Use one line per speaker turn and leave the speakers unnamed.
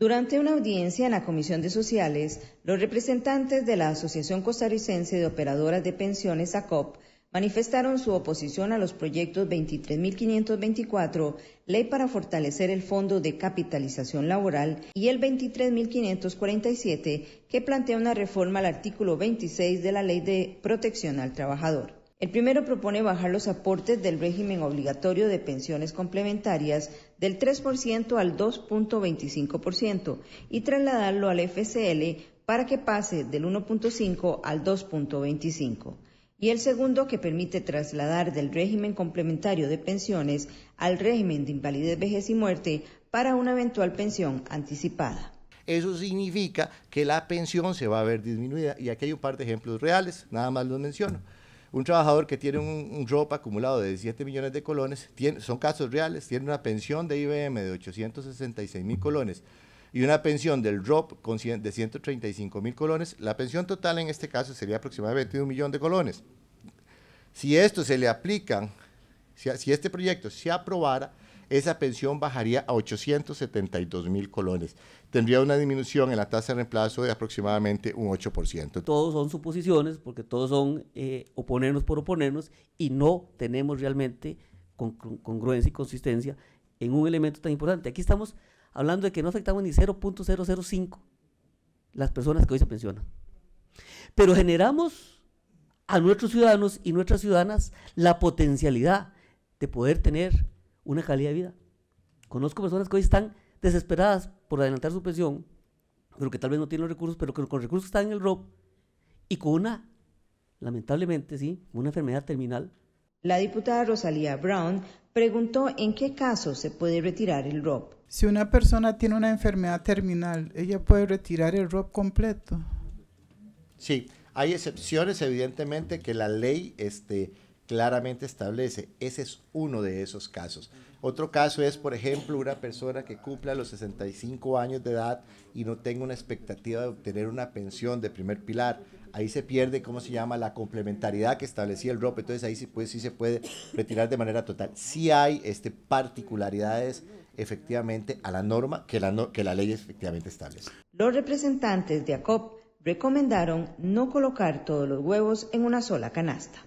Durante una audiencia en la Comisión de Sociales, los representantes de la Asociación Costarricense de Operadoras de Pensiones, ACOP, manifestaron su oposición a los proyectos 23.524, Ley para fortalecer el Fondo de Capitalización Laboral, y el 23.547, que plantea una reforma al artículo 26 de la Ley de Protección al Trabajador. El primero propone bajar los aportes del régimen obligatorio de pensiones complementarias del 3% al 2.25% y trasladarlo al FCL para que pase del 1.5 al 2.25. Y el segundo que permite trasladar del régimen complementario de pensiones al régimen de invalidez, vejez y muerte para una eventual pensión anticipada
eso significa que la pensión se va a ver disminuida. Y aquí hay un par de ejemplos reales, nada más los menciono un trabajador que tiene un, ROP acumulado de 17 millones de colones, tiene, son casos reales, tiene una pensión de IBM de 866 mil colones y una pensión del ROP de 135 mil colones, la pensión total en este caso sería aproximadamente un millón de colones. Si esto se le aplican, si este proyecto se aprobara, esa pensión bajaría a 872 mil colones. Tendría una disminución en la tasa de reemplazo de aproximadamente un 8%.
Todos son suposiciones, porque todos son eh, oponernos por oponernos y no tenemos realmente congruencia y consistencia en un elemento tan importante. Aquí estamos hablando de que no afectamos ni 0.005 las personas que hoy se pensionan. Pero generamos a nuestros ciudadanos y nuestras ciudadanas la potencialidad de poder tener una calidad de vida. Conozco personas que hoy están desesperadas por adelantar su pensión, pero que tal vez no tienen los recursos, pero que con recursos están en el ROP y con una, lamentablemente, sí, una enfermedad terminal.
La diputada Rosalía Brown preguntó en qué caso se puede retirar el ROP. Si una persona tiene una enfermedad terminal, ella puede retirar el ROP completo.
Sí, hay excepciones, evidentemente, que la ley este, claramente establece. Ese es uno de esos casos. Otro caso es, por ejemplo, una persona que cumpla los 65 años de edad y no tenga una expectativa de obtener una pensión de primer pilar. Ahí se pierde, ¿cómo se llama?, la complementariedad que establecía el ROPE, Entonces ahí sí, pues, se puede retirar de manera total. Si hay este, particularidades efectivamente a la norma que la, que la ley efectivamente establece.
Los representantes de ACOP recomendaron no colocar todos los huevos en una sola canasta.